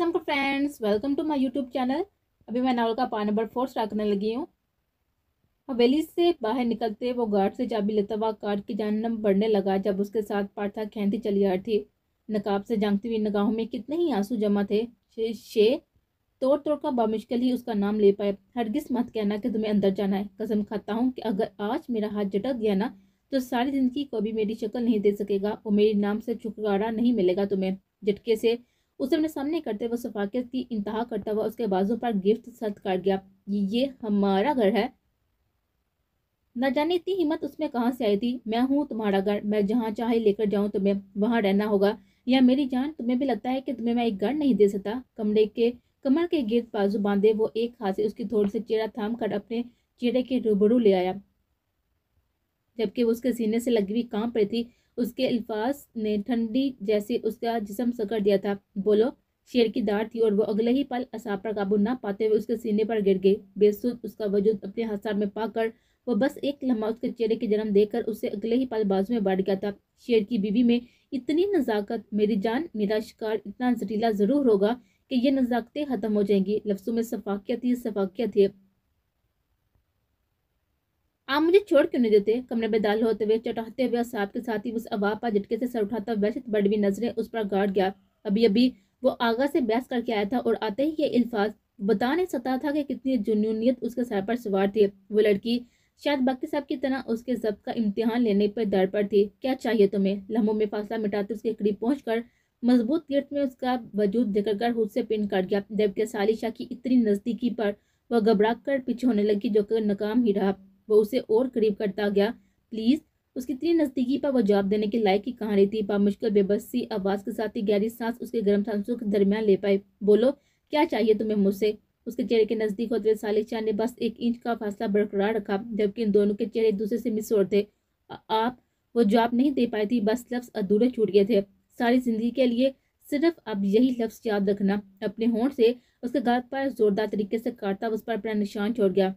Aslam friends welcome to my YouTube channel अभी मैं novel का पार्ट नंबर फोर स्टार्ट करने लगी हूँ हवेली से बाहर निकलते वो गार्ड से चाबी लेता हुआ कार्ड की जानम बढ़ने लगा जब उसके साथ पार्था खेती चली आ रही थी नकाब से जांगती हुई नगाहों में कितने ही आंसू जमा थे शे, शे तोड़ तोड़ का बामुश्किल ही उसका नाम ले पाए हरगिस मत कहना कि तुम्हें अंदर जाना है कसम खाता हूँ कि अगर आज मेरा हाथ झटक गया ना तो सारी जिंदगी को भी मेरी शक्ल नहीं दे सकेगा और मेरे नाम से छुटकारा नहीं मिलेगा तुम्हें झटके से उसे अपने सामने करते हुए सफाकियत की इंतहा करता हुआ उसके बाजू पर गिफ्ट सर्द कर गया ये हमारा घर है न जाने इतनी हिम्मत उसमें कहाँ से आई थी मैं हूँ तुम्हारा घर मैं जहाँ चाहे लेकर जाऊँ तुम्हें वहाँ रहना होगा या मेरी जान तुम्हें भी लगता है कि तुम्हें मैं एक घर नहीं दे सकता कमरे के कमर के गिर्द बाजू बांधे वो एक हाथ से उसकी थोड़ी से चेहरा थाम कर अपने चेहरे के रूबरू ले आया जबकि वो उसके सीने से लगी हुई कांप रही थी उसके अल्फाज ने ठंडी जैसे उसका जिसम सकड़ दिया था बोलो शेर की दाढ़ थी और वो अगले ही पल असा पर काबू ना पाते हुए उसके सीने पर गिर गई बेसुद उसका वजूद अपने हसार में पाकर वो बस एक लम्हा उसके चेहरे के जन्म देकर उसे अगले ही पल बाजू में बैठ गया था शेर की बीवी में इतनी नज़ाकत मेरी जान मेरा शिकार इतना जटीला ज़रूर होगा कि ये नज़ाकतें ख़त्म हो जाएंगी लफ्सों में सफाकियत ही सफाकियत है आप मुझे छोड़ क्यों नहीं देते कमरे में दाल होते हुए चटाते हुए साहब के साथ ही उस अवाब पर झटके से सर उठाता वैसे बड़वी नजरें उस पर गाड़ गया अभी अभी वो आगा से बहस करके आया था और आते ही ये अल्फाज बता नहीं सकता था कि कितनी जुनूनीत उसके सर पर सवार थी वो लड़की शायद बाकी साहब की तरह उसके जब्त का इम्तिहान लेने पर दर पर थी क्या चाहिए तुम्हें लम्हों में फासला मिटाते उसके करीब कर मजबूत गिरत में उसका वजूद कर खुद से पिन काट गया जबकि सालिशा की इतनी नज़दीकी पर वह घबरा कर पीछे होने लगी जो कि नाकाम ही रहा वह उसे और करीब करता गया प्लीज़ उसकी इतनी नज़दीकी पर वह जवाब देने के लायक की कहाँ रही थी मुश्किल बेबसी आवाज़ के साथ ही गहरी सांस उसके गर्म सांसों के दरमियान ले पाए बोलो क्या चाहिए तुम्हें मुझसे उसके चेहरे के नज़दीक होते हुए सालिक शाह ने बस एक इंच का फासला बरकरार रखा जबकि इन दोनों के चेहरे दूसरे से मिसोर थे आप वो जवाब नहीं दे पाई थी बस लफ्ज़ अधूरे छूट गए थे सारी ज़िंदगी के लिए सिर्फ अब यही लफ्ज़ याद रखना अपने होंठ से उसके गाल पर ज़ोरदार तरीके से काटता उस पर अपना निशान छोड़ गया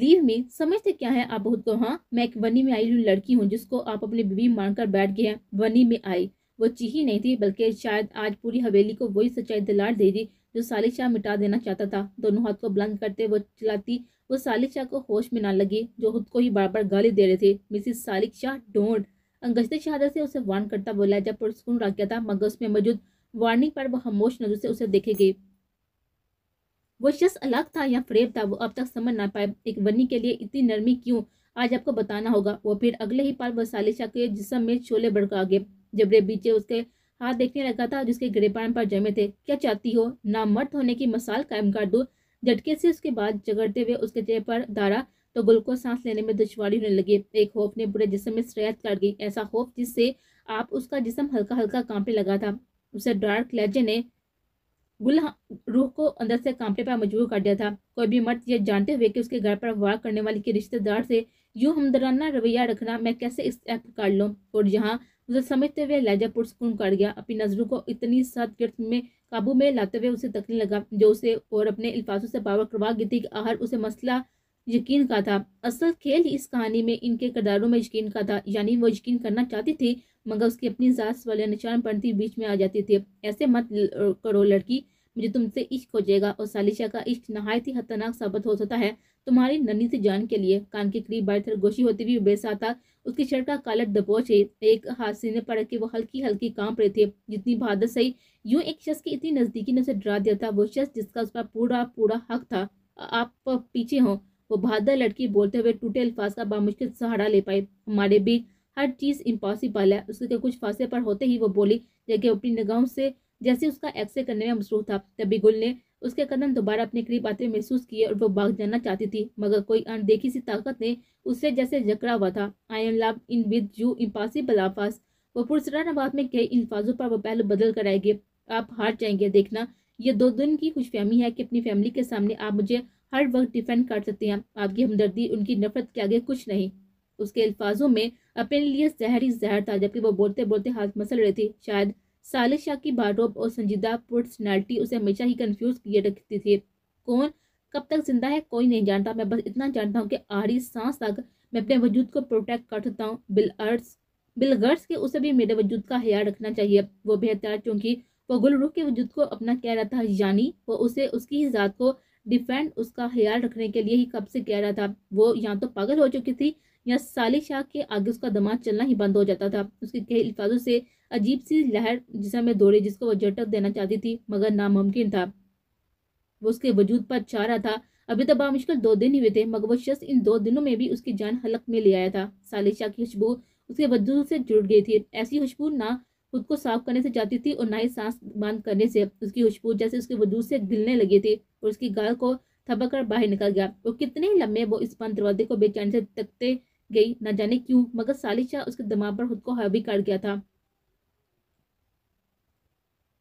लीव में समझते क्या है आप बहुत को हाँ मैं एक वनी में आई हुई लड़की हूँ जिसको आप अपनी बीवी मानकर बैठ गए वनी में आई वो चीही नहीं थी बल्कि शायद आज पूरी हवेली को वही सच्चाई दिलाड़ दे दी जो सालिक शाह मिटा देना चाहता था दोनों हाथ को बुलंद करते वो चिल्लाती वो सालिक शाह को होश में ना लगी जो खुद को ही बार बार गाली दे रहे थे मिसिस सालिक शाह डोंट अंगश्ते शहादत से उसे वार्न करता बोला जब पुरस्कून रख गया था मगर उसमें मौजूद वार्निंग पर वो खामोश नजर से उसे देखे गई वो शख्स अलग था या फ्रेब था वो अब तक समझ ना पाए एक बनी के लिए इतनी नरमी क्यों आज आपको बताना होगा वो फिर अगले ही पाल वसाली शाह के जिसम में छोले भड़का गए जबरे बीचे उसके हाथ देखने लगा था जिसके गिरेबान पर जमे थे क्या चाहती हो ना मर्द होने की मसाल कायम कर दो झटके से उसके बाद जगड़ते हुए उसके चेहरे पर धारा तो गुल को सांस लेने में दुश्वारी होने लगी एक खौफ ने पूरे जिसम में शरात कर गई ऐसा खौफ जिससे आप उसका जिसम हल्का हल्का कांपने लगा था उसे डार्क लहजे ने गुल रूह को अंदर से कांपने पर मजबूर कर दिया था कोई भी मर्द यह जानते हुए कि उसके घर पर वार करने वाले के रिश्तेदार से यूं हमदराना रवैया रखना मैं कैसे इस एक्ट कर लूँ और यहाँ उसे समझते हुए लहजा पुरस्कून कर गया अपनी नज़रों को इतनी सख्त गिरफ्त में काबू में लाते हुए उसे तकने लगा जो उसे और अपने अल्फाजों से पावर करवा गई थी कि आहर उसे मसला यकीन का था असल खेल ही इस कहानी में इनके किरदारों में यकीन का था यानी वो यकीन करना चाहती थी मगर उसकी अपनी जात वाले निशान पढ़ती बीच में आ जाती थी ऐसे मत करो लड़की मुझे तुमसे इश्क हो जाएगा और सालिशा का इश्क नहायत ही खतरनाक साबित हो सकता है तुम्हारी नन्ही सी जान के लिए कान के करीब बारी गोशी होती हुई बेसा था उसकी शर्ट का कालट दबोच है एक हाथ सीने पड़ के वो हल्की हल्की कांप रहे थे जितनी बहादुर सही यूं एक शख्स की इतनी नज़दीकी ने उसे डरा दिया था वो शख्स जिसका उस पर पूरा पूरा हक था आप पीछे हो वो बहादुर लड़की बोलते हुए टूटे अल्फाज का बामुश्किल सहारा ले पाई हमारे बीच हर चीज़ इम्पॉसिबल है उसके कुछ फासले पर होते ही वो बोली जबकि अपनी निगाहों से जैसे उसका एक्से करने में मसरूफ था तभी गुल ने उसके कदम दोबारा अपने करीब आते महसूस किए और वो भाग जाना चाहती थी मगर कोई अनदेखी सी ताकत ने उससे जैसे जकड़ा हुआ था I am love in with you impossible आफास वो पुरसरान में कई अल्फाजों पर वो पहलू बदल कर आएंगे आप हार जाएंगे देखना ये दो दिन की खुशफहमी है कि अपनी फैमिली के सामने आप मुझे हर वक्त डिफेंड कर सकते हैं आपकी हमदर्दी उनकी नफरत के आगे कुछ नहीं उसके अल्फाजों में अपने लिए जहर ही जहर था जबकि वो बोलते बोलते हाथ मसल रही थी शायद सालिक शाह की बारडोब और संजीदा पर्सनैलिटी उसे हमेशा ही कन्फ्यूज किए रखती थी कौन कब तक जिंदा है कोई नहीं जानता मैं बस इतना जानता हूँ कि आड़ी सांस तक मैं अपने वजूद को प्रोटेक्ट कर सकता हूँ बिल अर्स बिल गर्स के उसे भी मेरे वजूद का ख्याल रखना चाहिए वो बेहतर क्योंकि वो गुलरुख के वजूद को अपना कह रहा था यानी वो उसे उसकी ही ज़ात को डिफेंड उसका ख्याल रखने के लिए ही कब से कह रहा था वो या तो पागल हो चुकी थी या साली शाह के आगे उसका दमाग चलना ही बंद हो जाता था उसके कई अल्फाजों से अजीब सी लहर जिसमें दौड़े जिसको वह झटक देना चाहती थी मगर नामुमकिन था वो उसके वजूद पर छा रहा था अभी तो बामुश्किल दो दिन ही हुए थे मगर वो शख्स इन दो दिनों में भी उसकी जान हलक में ले आया था सालिद शाह की खुशबू उसके वजूद से जुड़ गई थी ऐसी खुशबू ना खुद को साफ करने से जाती थी और ना ही सांस बंद करने से उसकी खुशबू जैसे उसके वजूद से गिलने लगी थी और उसकी गाल को थपक कर बाहर निकल गया वो कितने ही लम्हे वो इस बंद दरवाजे को बेचैन से तकते गई न जाने क्यों मगर शाह उसके दिमाग पर खुद को हावी कर गया था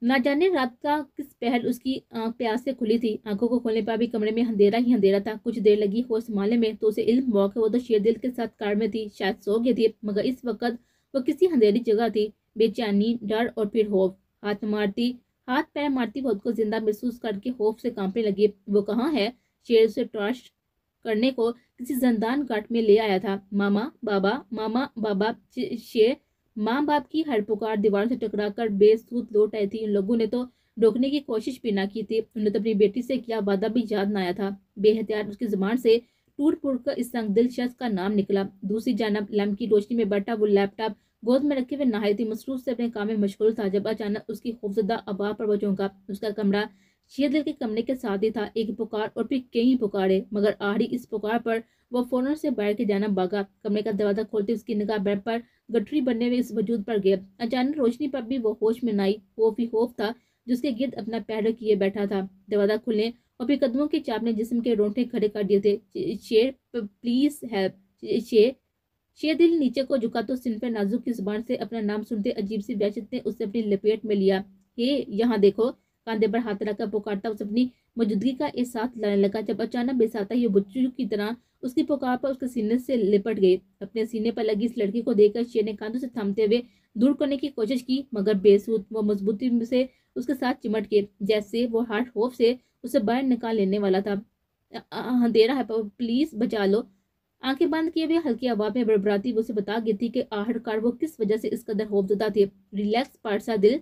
ना जाने रात का किस पहल उसकी प्यास से खुली थी आंखों को खोलने पर भी कमरे में अंधेरा ही अंधेरा था कुछ देर लगी होश संभालने में तो उसे इल्म हुआ कि वो तो शेर दिल के साथ कार में थी शायद सो गई थी मगर इस वक्त वो किसी अंधेरी जगह थी बेचैनी डर और फिर होफ हाथ मारती हाथ पैर मारती खुद को जिंदा महसूस करके होफ से कांपने लगी वो कहाँ है शेर से टॉर्च करने को किसी जनदान घाट में ले आया था मामा बाबा मामा बाबा शे माँ बाप की हर पुकार दीवार से टकरा कर बेसूद लौट आई थी इन लोगों ने तो रोकने की कोशिश भी ना की थी उन्हें तो अपनी बेटी से किया वादा भी याद ना आया था बेहतियात उसकी जुबान से टूट फूट कर इस संगदिल शख्स का नाम निकला दूसरी जानब लैम्प की रोशनी में बैठा वो लैपटॉप गोद में रखे हुए थी मसरूफ से अपने काम में मशगूल था जब अचानक उसकी खूबसूरत आबाद पर बचों का उसका कमरा शेर दिल के कमरे के साथ ही था एक पुकार और फिर कई पुकारे मगर आहरी इस पुकार पर वो फोनर से बाहर के जाना भागा कमरे का दरवाजा खोलते उसकी निगाह बेड पर गठरी बनने हुए इस वजूद पर गया अचानक रोशनी पर भी वो होश में नाई होफ ही होफ था जिसके गिर्द अपना पैर किए बैठा था दरवाजा खुलने और फिर कदमों के चाप ने जिसम के रोंठे खड़े कर दिए थे शेर प्लीज हेल्प शेर शेर दिल नीचे को झुका तो सिंह पर नाजुक की जुबान से अपना नाम सुनते अजीब सी बैचित ने उसे अपनी लपेट में लिया हे यहाँ देखो कंधे पर हाथ रखकर पुकारता उसे अपनी मौजूदगी का एहसास लाने लगा जब अचानक बेसाता ये बच्चू की तरह उसकी पुकार पर उसके सीने से लिपट गई अपने सीने पर लगी इस लड़की को देखकर शेर ने कंधों से थामते हुए दूर करने की कोशिश की मगर बेसूत व मजबूती से उसके साथ चिमट के जैसे वो हार्ट होफ से उसे बाहर निकाल लेने वाला था अंधेरा है प्लीज बचा लो आंखें बंद किए हुए हल्की आवाज में बड़बड़ाती उसे बता गई थी कि आहटकार वो किस वजह से इस कदर होफजुदा थे रिलैक्स पार्सा दिल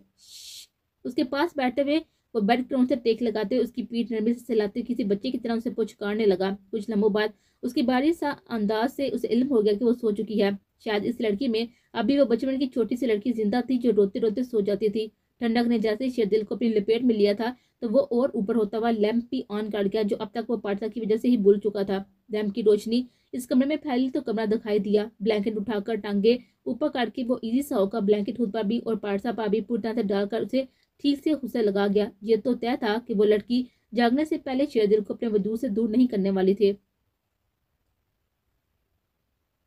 उसके पास बैठते हुए वो बेड क्राउन से टेक लगाते हुए उसकी पीठ नरमी से सहलाते हुए किसी बच्चे की तरह उसे पुचकारने लगा कुछ लम्हों बाद उसकी बारी सा अंदाज से उसे इल्म हो गया कि वो सो चुकी है शायद इस लड़की में अभी वो बचपन की छोटी सी लड़की जिंदा थी जो रोते रोते सो जाती थी ठंडक ने जैसे शेर दिल को अपनी लपेट में लिया था तो वो और ऊपर होता हुआ लैम्प भी ऑन कर गया जो अब तक वो पाठसा की वजह से ही भूल चुका था लैम्प की रोशनी इस कमरे में फैली तो कमरा दिखाई दिया ब्लैंकेट उठाकर टांगे ऊपर काट के वो इजी सा होकर ब्लैंकेट खुद पर भी और पाठसा पर भी पूरी तरह से डालकर उसे ठीक से उसे लगा गया ये तो तय था कि वो लड़की जागने से पहले शेरदिल को अपने वजूद से दूर नहीं करने वाली थे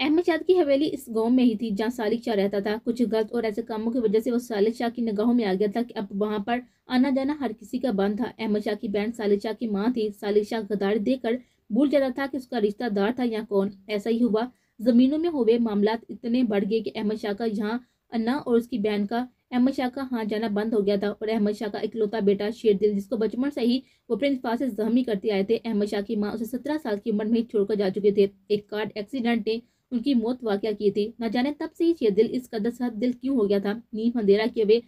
अहमद शाह की हवेली इस गांव में ही थी जहां सालिक शाह रहता था कुछ गलत और ऐसे कामों की वजह से वो सालिक शाह की निगाहों में आ गया था कि अब वहां पर आना जाना हर किसी का बंद था अहमद शाह की बहन सालिक शाह की माँ थी सालिक शाह गदार देकर भूल जाता था कि उसका रिश्तेदार था या कौन ऐसा ही हुआ जमीनों में हुए मामला इतने बढ़ गए कि अहमद शाह का यहाँ अन्ना और उसकी बहन का अहमद शाह का हाथ जाना बंद हो गया था और अहमद शाह का इकलौता बेटा शेरदिल जिसको बचपन से ही वो पास से जख्मी करते आए थे अहमद शाह की माँ उसे सत्रह साल की उम्र में ही छोड़कर जा चुके थे एक कार एक्सीडेंट ने उनकी मौत वाक्य की थी न जाने तब से ही शेरदिल इस कदर सा दिल क्यों हो गया था नीम अंधेरा किए हुए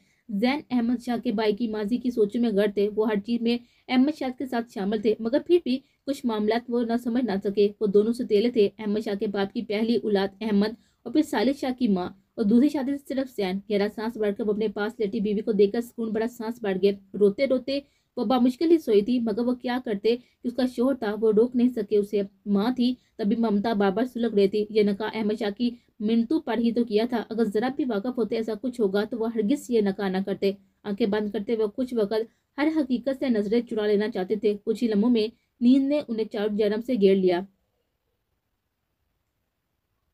जैन अहमद शाह के भाई की माजी की सोचों में गढ़ थे वो हर चीज़ में अहमद शाह के साथ शामिल थे मगर फिर भी कुछ मामला वो न समझ ना सके वो दोनों से तेले थे अहमद शाह के बाप की पहली औलाद अहमद और फिर सालिद शाह की माँ और दूसरी शादी से सिर्फ सैन गहरा सांस बढ़कर वो अपने पास लेटी बीवी को देखकर सुकून बड़ा सांस बढ़ गया रोते रोते वो बामुश्किल ही सोई थी मगर वो क्या करते कि उसका शोर था वो रोक नहीं सके उसे माँ थी तभी ममता बाबर सुलग रही थी ये नका अहमद शाह की मिनतू पर ही तो किया था अगर ज़रा भी वाकफ होते ऐसा कुछ होगा तो वह हरगिज ये नका ना करते आंखें बंद करते हुए कुछ वक़्त हर हकीकत से नजरें चुरा लेना चाहते थे कुछ ही लम्हों में नींद ने उन्हें चारों जन्म से घेर लिया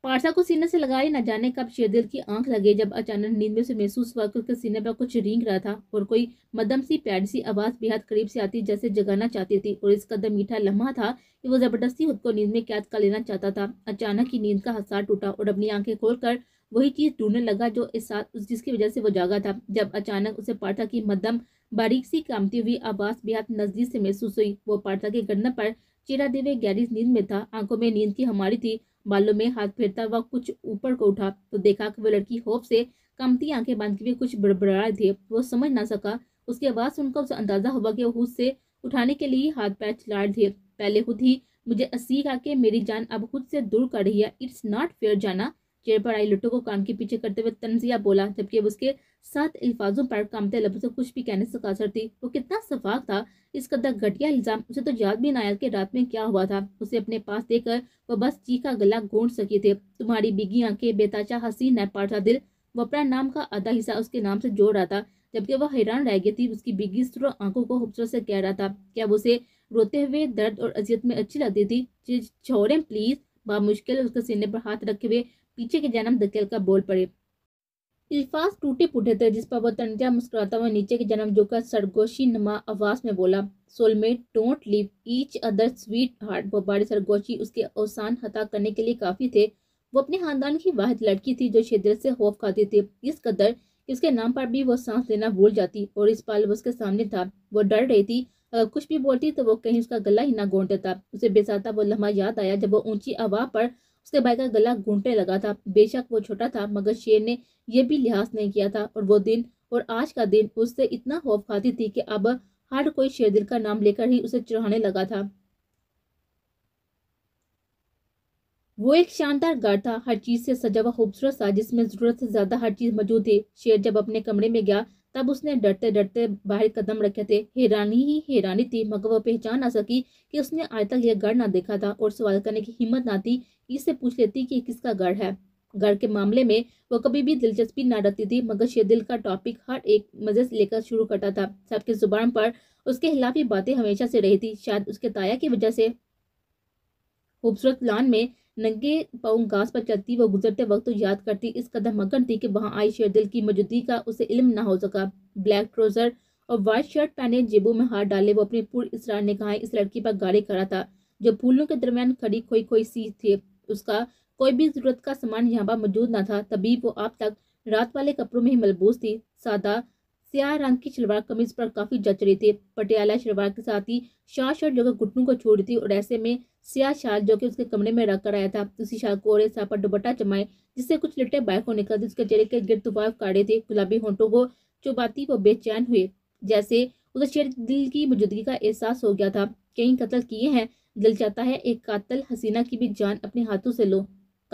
पार्सा को सीने से लगाए न जाने कब शेरदिल की आंख लगे जब अचानक नींद में से महसूस हुआ कि उसके सीने पर कुछ रींग रहा था और कोई मदम सी प्यार सी आवाज़ बेहद करीब से आती जैसे जगाना चाहती थी और इस कदम मीठा लम्हा था कि वो ज़बरदस्ती खुद को नींद में कैद कर लेना चाहता था अचानक ही नींद का हसार टूटा और अपनी आंखें कर वही चीज़ ढूंढने लगा जो इस साथ जिसकी वजह से वो जागा था जब अचानक उसे पार्था की मदम बारीक सी कामती हुई आवाज़ बेहद नज़दीक से महसूस हुई वो पार्था के गर्दन पर चिरा दिव्य गहरी नींद में था आंखों में नींद की हमारी थी बालों में हाथ फेरता वह कुछ ऊपर को उठा तो देखा कि वह लड़की होप से कमती आंखें बांध के भी कुछ बड़बड़ा थे वो समझ ना सका उसकी आवाज़ सुनकर उसे अंदाजा हुआ कि खुद से उठाने के लिए हाथ पैर चला थे पहले खुद ही मुझे असीख आके मेरी जान अब खुद से दूर कर रही है इट्स नॉट फेयर जाना चेहरे पर आई को कान के पीछे करते हुए तनजिया बोला जबकि अब उसके सात अल्फाजों पर कामते से कुछ भी कहने से कासर थी वो कितना सफाक था इस कदर घटिया इल्ज़ाम उसे तो याद भी ना आया कि रात में क्या हुआ था उसे अपने पास देकर वह बस चीखा गला घोंट सके थे तुम्हारी बिगी आंखें बेताचा हसीन है पाठा दिल वो अपना नाम का आधा हिस्सा उसके नाम से जोड़ रहा था जबकि वह हैरान रह गई थी उसकी बिगी सुर आंखों को खूबसूरत से कह रहा था क्या वो उसे रोते हुए दर्द और अजियत में अच्छी लगती थी छोड़े प्लीज़ बामुश्किल उसके सीने पर हाथ रखे हुए पीछे के जन्म धकेल कर बोल पड़े इल्फाज टूटे फूटे थे जिस पर वह तनजा मुस्कुराता हुआ नीचे के जन्म झुका सरगोशी नमा आवाज में बोला soulmate don't leave each other sweetheart वो बाड़ी सरगोशी उसके अवसान हता करने के लिए काफ़ी थे वो अपने खानदान की वाहिद लड़की थी जो शिदत से खौफ खाती थी इस कदर कि उसके नाम पर भी वो सांस लेना भूल जाती और इस पाल उसके सामने था वो डर रही थी अगर कुछ भी बोलती तो वो कहीं उसका गला ही ना गोंट उसे बेसाता वो लम्हा याद आया जब वो ऊंची आवाज पर उसके भाई का गला घूंटे लगा था बेशक वो छोटा था मगर शेर ने यह भी लिहाज नहीं किया था और वो दिन और आज का दिन उससे इतना खौफ खाती थी कि अब हर कोई शेरदिल का नाम लेकर ही उसे चढ़ाने लगा था वो एक शानदार घर था हर चीज से सजा हुआ खूबसूरत था जिसमें जरूरत से ज्यादा हर चीज मौजूद थी शेर जब अपने कमरे में गया तब उसने डरते डरते बाहर कदम रखे थे हैरानी ही हैरानी थी मगर वह पहचान ना सकी कि उसने आज तक यह गढ़ ना देखा था और सवाल करने की हिम्मत ना थी इससे पूछ लेती कि किसका गढ़ है घर के मामले में वह कभी भी दिलचस्पी ना रखती थी मगर शेदिल का टॉपिक हर एक मजे से लेकर शुरू करता था सबके जुबान पर उसके खिलाफ ही बातें हमेशा से रही थी शायद उसके ताया की वजह से खूबसूरत लान में नंगे पाऊँ घास पर चलती वह गुजरते वक्त तो याद करती इस कदर मगन थी कि वहाँ आई शेरदिल की मौजूदगी का उसे इल्म ना हो सका ब्लैक ट्रोजर और वाइट शर्ट पहने जेबों में हाथ डाले वो अपनी पूर्ण इसरार निगाहें इस लड़की पर गाड़ी खड़ा था जो फूलों के दरमियान खड़ी खोई खोई सी थी उसका कोई भी जरूरत का सामान यहाँ पर मौजूद ना था तभी वो आप तक रात वाले कपड़ों में ही मलबूस थी सादा सियाह रंग की शलवार कमीज पर काफ़ी जच रही थी पटियाला शलवार के साथ ही शाह शर्ट जो कि घुटनों को छोड़ी थी और ऐसे में सियाह शाल जो कि उसके कमरे में रखकर आया था उसी शाल को और सा पर दुपट्टा जमाए जिससे कुछ लिट्टे बाइक को निकलती उसके चेहरे के गिर तुफाफ काढ़े थे गुलाबी होंठों को चुबाती वो बेचैन हुए जैसे उसे शेर दिल की मौजूदगी का एहसास हो गया था कई कत्ल किए हैं दिल चाहता है एक कातल हसीना की भी जान अपने हाथों से लो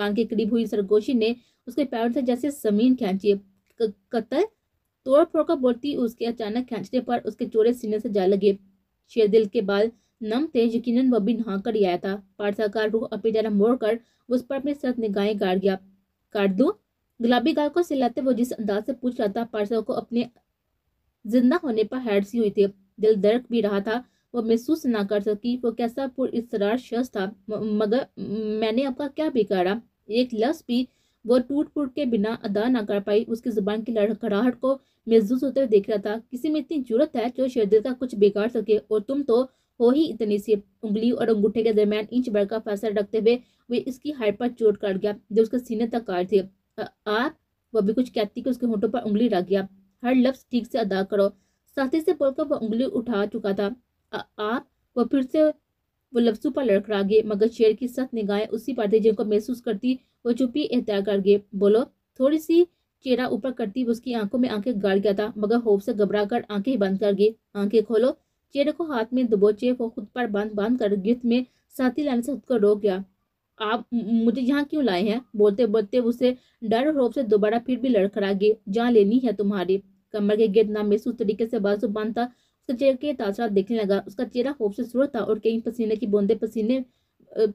कान के करीब हुई सरगोशी ने उसके पैर से जैसे जमीन खींची कत्ल तोड़ फोड़ कर बोलती उसके अचानक खींचने पर उसके चोरे सीने से जा लगे शेर दिल के बाल नम थे यकीन वह भी नहा कर आया था पारसा का रूह अपनी जरा मोड़ कर उस पर अपनी सर निगाहें गाड़ गया काट दो गुलाबी गाय को सिलाते वो जिस अंदाज से पूछ रहा था पारसा को अपने जिंदा होने पर हैड सी हुई थी दिल दर्द भी रहा था वो महसूस ना कर सकी वो कैसा पुर इस शख्स था मगर मैंने आपका क्या बिगाड़ा एक लफ्स भी वो टूट फूट के बिना अदा ना कर पाई उसकी जुबान की लड़खड़ाहट को महजूस होते हुए देख रहा था किसी में इतनी जरूरत है जो शरदत का कुछ बिगाड़ सके और तुम तो हो ही इतनी सी उंगली और अंगूठे के दरमियान इंच भर का फैसला रखते हुए वे इसकी हाइट पर चोट काट गया जो उसके सीने तक कार थे आप वह भी कुछ कहती कि उसके होठों पर उंगली रख गया हर लफ्ज ठीक से अदा करो साथी से बोलकर वह उंगली उठा चुका था आप वह फिर से वो लफ्सू पर आ गए मगर शेर की सख्त निगाहें उसी पर थी जिनको महसूस करती वो चुप्पी एहतियात कर गए बोलो थोड़ी सी चेहरा ऊपर करती उसकी आंखों में आंखें गाड़ गया था मगर होफ से घबरा कर आंखें बंद कर गई आंखें खोलो चेहरे को हाथ में दबोचे वो खुद पर बांध बांध कर गिफ्ट में साथी लाने से खुद को रोक गया आप मुझे यहाँ क्यों लाए हैं बोलते बोलते उसे डर होफ से दोबारा फिर भी लड़खड़ा गए जहाँ लेनी है तुम्हारी कमर के गिर्द नाम महसूस तरीके से बाजू बांधता उसका चेहरे के तासरात देखने लगा उसका चेहरा से खूबसूरत था और कई पसीने की बूंदे पसीने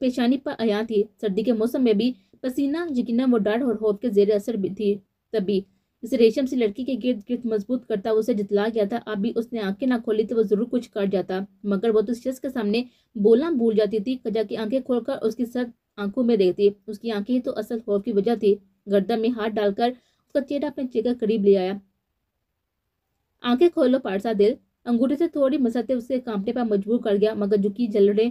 पेशानी पर आया थी सर्दी के मौसम में भी पसीना यकीन वो डर और खौफ के जेर असर भी थी तभी इस रेशम से लड़की के गिर्द गिर्द मजबूत करता उसे जितला गया था अब भी उसने आंखें ना खोली तो वो जरूर कुछ कर जाता मगर वो तो शख्स के सामने बोलना भूल जाती थी कजा की आंखें खोलकर उसकी सर आंखों में देखती उसकी आंखें ही तो असल खौफ की वजह थी गर्दन में हाथ डालकर उसका चेहरा अपने चेहरे करीब ले आया आंखें खोलो पारसा दिल अंगूठे से थोड़ी मसलते उसे कांपने पर मजबूर कर गया मगर जुकी जलड़े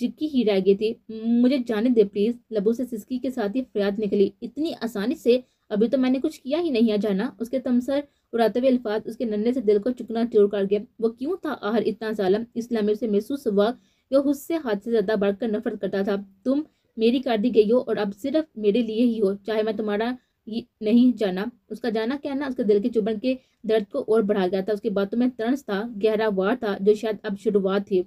जिक्की ही रह गई थी मुझे जाने दे प्लीज़ लबों से सिस्की के साथ ही फरियाद निकली इतनी आसानी से अभी तो मैंने कुछ किया ही नहीं है जाना उसके तमसर उड़ाते हुए अल्फाज उसके नन्हे से दिल को चुकना चोर कर गया वो क्यों था आहर इतना जालम इस्लाम से महसूस हुआ कि वह उससे हाथ से ज़्यादा बढ़कर नफरत करता था तुम मेरी कर दी गई हो और अब सिर्फ मेरे लिए ही हो चाहे मैं तुम्हारा नहीं जाना उसका जाना क्या ना उसके दिल के चुभन के दर्द को और बढ़ा गया था उसकी बातों में तरस था गहरा वार था जो शायद अब शुरुआत थी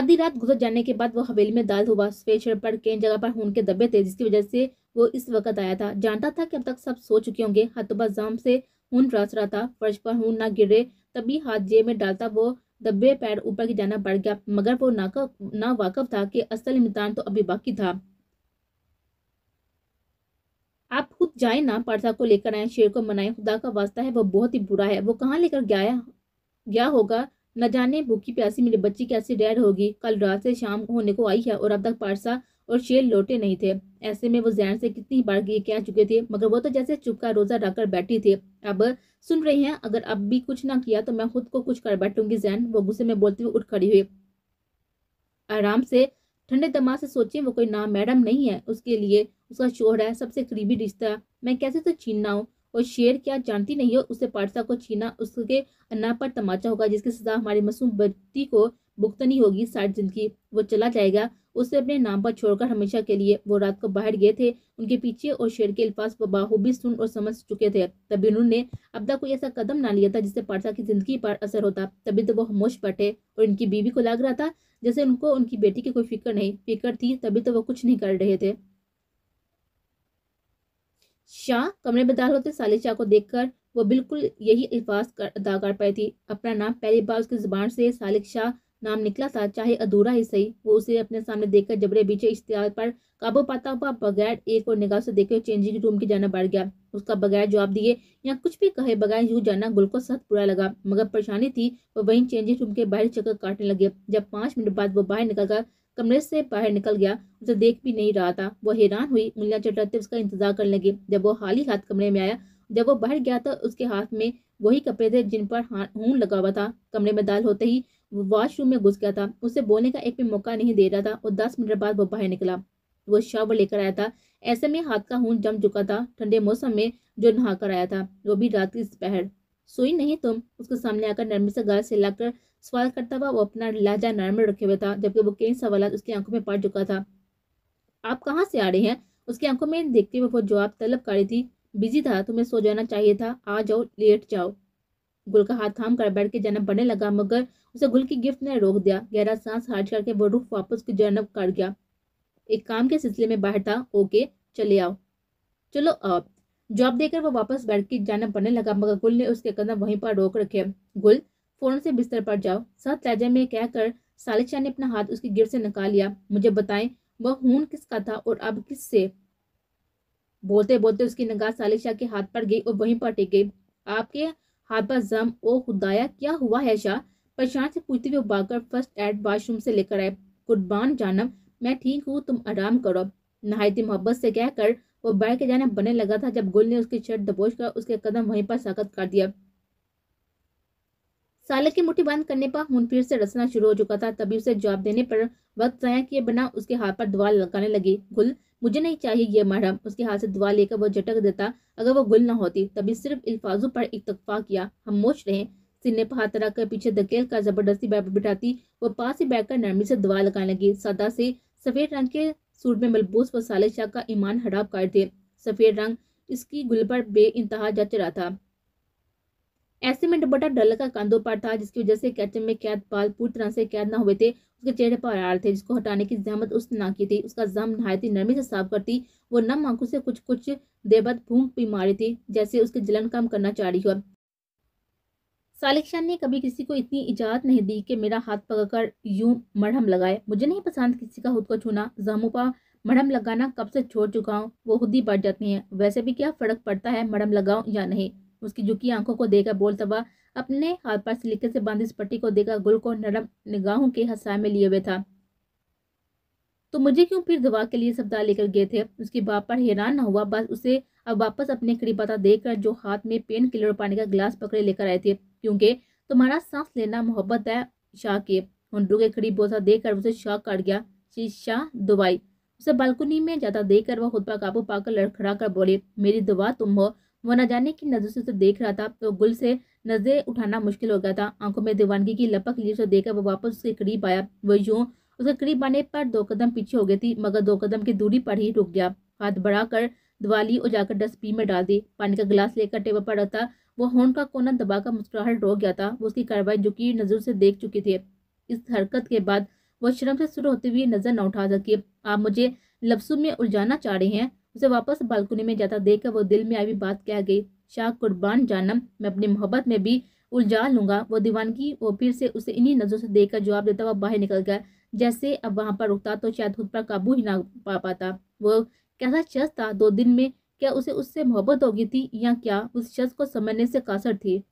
आधी रात गुजर जाने के बाद वो हवेली में दाल हुआ सफेद शर्ट पर कई जगह पर खून के दबे थे जिसकी वजह से वो इस वक्त आया था जानता था कि अब तक सब सो चुके होंगे हथोबा जाम से खून रस रहा था फर्श पर खून ना गिरे तभी हाथ जेब में डालता वो दबे पैर ऊपर की जाना पड़ गया मगर वो ना ना वाकफ था कि असल इम्तान तो अभी बाकी था आप खुद जाए ना पर्दा को लेकर आए शेर को मनाए खुदा का वास्ता है वो बहुत ही बुरा है वो कहाँ लेकर गया गया होगा न जाने भूखी प्यासी मेरी बच्ची कैसी डैड होगी कल रात से शाम होने को आई है और अब तक पारसा और शेर लौटे नहीं थे ऐसे में वो जैन से कितनी बार ये कह चुके थे मगर वो तो जैसे चुपका रोजा डाकर बैठी थे अब सुन रहे हैं अगर अब भी कुछ ना किया तो मैं खुद को कुछ कर बैठूंगी जैन वो गुस्से में बोलते हुए उठ खड़ी हुई आराम से ठंडे दमा से सोचे वो कोई ना मैडम नहीं है उसके लिए उसका शोर है सबसे करीबी रिश्ता मैं कैसे तो छीनना हूँ और शेर क्या जानती नहीं हो उसे पाठशाह को छीना उसके अन्ना पर तमाचा होगा जिसकी सजा हमारी मासूम बच्ची को भुगतनी होगी सारी जिंदगी वो चला जाएगा उसे अपने नाम पर छोड़कर हमेशा के लिए वो रात को बाहर गए थे उनके पीछे और शेर के अल्फाज को बाहूबी सुन और समझ चुके थे तभी उन्होंने अब तक कोई ऐसा कदम ना लिया था जिससे पाठशाह की जिंदगी पर असर होता तभी तो वो खामोश बैठे और उनकी बीवी को लग रहा था जैसे उनको उनकी बेटी की कोई फिक्र नहीं फिक्र थी तभी तो वो कुछ नहीं कर रहे थे शाह कमरे में दाखिल होते सालिद शाह को देखकर वो बिल्कुल यही अल्फाज कर अदा कर पाई थी अपना नाम पहली बार उसकी जुबान से सालिक शाह नाम निकला था चाहे अधूरा ही सही वो उसे अपने सामने देखकर जबरे बीचे इश्तेहार पर काबू पाता हुआ बगैर एक और निगाह से देखे चेंजिंग रूम की जाना बढ़ गया उसका बगैर जवाब दिए या कुछ भी कहे बगैर यूं जाना गुल को सख्त बुरा लगा मगर परेशानी थी वो वहीं चेंजिंग रूम के बाहर चक्कर काटने लगे जब पांच मिनट बाद वो बाहर निकलकर कमरे से बाहर निकल गया उसे देख भी नहीं रहा था वो हैरान हुई उंगलियां चटरते उसका इंतजार करने लगी जब वो हाल ही हाथ कमरे में आया जब वो बाहर गया तो उसके हाथ में वही कपड़े थे जिन पर हून लगा हुआ था कमरे में दाल होते ही वो वॉशरूम में घुस गया था उसे बोलने का एक भी मौका नहीं दे रहा था और दस मिनट बाद वो बाहर निकला वो शावर लेकर आया था ऐसे में हाथ का खून जम चुका था ठंडे मौसम में जो नहाकर आया था वो भी रात की दोपहर सोई नहीं तुम उसके सामने आकर नरमी से गाल से लाकर सवाल करता हुआ वो अपना लहजा नरम रखे हुए था जबकि वो कई सवाल उसकी आंखों में पड़ चुका था आप कहाँ से आ रहे हैं उसकी आंखों में देखते हुए वो जवाब तलब कर रही थी बिजी था तुम्हें सो जाना चाहिए था आ जाओ लेट जाओ गुल का हाथ थाम कर बैठ के जन्म बढ़ने लगा मगर उसे गुल की गिफ्ट ने रोक दिया गहरा सांस हार करके वो रुख वापस की जन्म कर गया एक काम के सिलसिले में बाहर था ओके चले आओ चलो आप जॉब देकर वो वापस बैठ के जानब बनने लगा मगर गुल ने उसके कदम वहीं पर रोक रखे गुल फौरन से बिस्तर पर जाओ सख्त लहजे में कहकर शाह ने अपना हाथ उसकी गिर से निकाल लिया मुझे बताएं वह खून किसका था और अब किस से बोलते बोलते उसकी निगाह शाह के हाथ पर गई और वहीं पर टिक गई आपके हाथ पर जम ओ खुदाया क्या हुआ है शाह परेशान से पूछते हुए बाकर फर्स्ट एड वाशरूम से लेकर आए कुर्बान जानम मैं ठीक हूँ तुम आराम करो नहायती मोहब्बत से कहकर वो बैठ के जाने बने लगा था जब गुल ने उसकी शर्ट दबोच कर उसके कदम वहीं पर साकत कर दिया चालक की मुट्ठी बंद करने पर खून फिर से रसना शुरू हो चुका था तभी उसे जवाब देने पर वक्त जाया किए बिना उसके हाथ पर दुआ लगाने लगी गुल मुझे नहीं चाहिए यह मरहम उसके हाथ से दुआ लेकर वह झटक देता अगर वो गुल ना होती तभी सिर्फ अल्फाजों पर इतफा किया हम मोश रहे सिन्ने पर हाथ रखकर पीछे धकेल कर जबरदस्ती बैठ बिठाती वो पास ही बैठकर नरमी से दुआ लगाने लगी सदा से सफेद रंग के सूट में मलबूस व साले शाह का ईमान हड़ाप कर थे सफेद रंग इसकी गुल पर बे इंतहा जच रहा था ऐसे में डबटा डल का कंधों पर था जिसकी वजह से कैचम में कैद बाल पूरी तरह से कैद ना हुए थे उसके चेहरे पर आर थे जिसको हटाने की जहमत उसने ना की थी उसका जम नहायती नरमी से साफ करती वो नम आंखों से कुछ कुछ देर बाद फूंक पी मारी थी जैसे उसके जलन काम करना चाह रही हो सालिक शाह ने कभी किसी को इतनी इजाज़त नहीं दी कि मेरा हाथ पकड़कर यूं मरहम लगाए मुझे नहीं पसंद किसी का खुद को छूना जहमों पर मरहम लगाना कब से छोड़ चुका हूँ वो खुद ही बढ़ जाती हैं वैसे भी क्या फ़र्क पड़ता है मरहम लगाऊं या नहीं उसकी झुकी आंखों को देखकर बोलता हुआ अपने हाथ पर सिलिके से बांधी इस पट्टी को देखकर गुल को नरम निगाहों के हसाए में लिए हुए था तो मुझे क्यों फिर दवा के लिए सप्ताह लेकर गए थे उसके बाप पर हैरान न हुआ बस उसे अब वापस अपने करीब आता देखकर जो हाथ में पेन किलर पानी का गिलास पकड़े लेकर आए थे क्योंकि तुम्हारा सांस लेना मोहब्बत है शाह के हंडू के करीब बोसा देखकर उसे शाह काट गया शाह दवाई उसे बालकनी में जाता देखकर वह खुद पर काबू पाकर लड़खड़ा कर बोले मेरी दवा तुम हो वो न जाने की नज़र से उसे देख रहा था तो गुल से नज़रें उठाना मुश्किल हो गया था आंखों में दीवानगी की लपक ली उसे देखकर वो वापस उसके करीब आया वो यूँ उसके करीब आने पर दो कदम पीछे हो गई थी मगर दो कदम की दूरी पर ही रुक गया हाथ बढ़ाकर दिवाली उजाकर डस्टबिन में डाल दी पानी का गिलास लेकर टेबल पर रखा वो होंड का कोना दबाकर मुस्कुराहट रोक गया था वो उसकी कार्रवाई झुकी नज़र से देख चुकी थी इस हरकत के बाद वो शर्म से शुरू होते हुए नजर न उठा सके आप मुझे लफ्सों में उलझाना चाह रहे हैं उसे वापस बालकनी में जाता देखकर वो दिल में आई बात कह गई शाह कुर्बान जानम मैं अपनी मोहब्बत में भी उलझा लूंगा वो दीवानगी वो फिर से उसे इन्हीं नज़रों से देख जवाब देता हुआ बाहर निकल गया जैसे अब वहाँ पर रुकता तो शायद खुद पर काबू ही ना पा पाता वो कैसा शख्स था दो दिन में क्या उसे उससे मोहब्बत होगी थी या क्या उस शख्स को समझने से कासर थी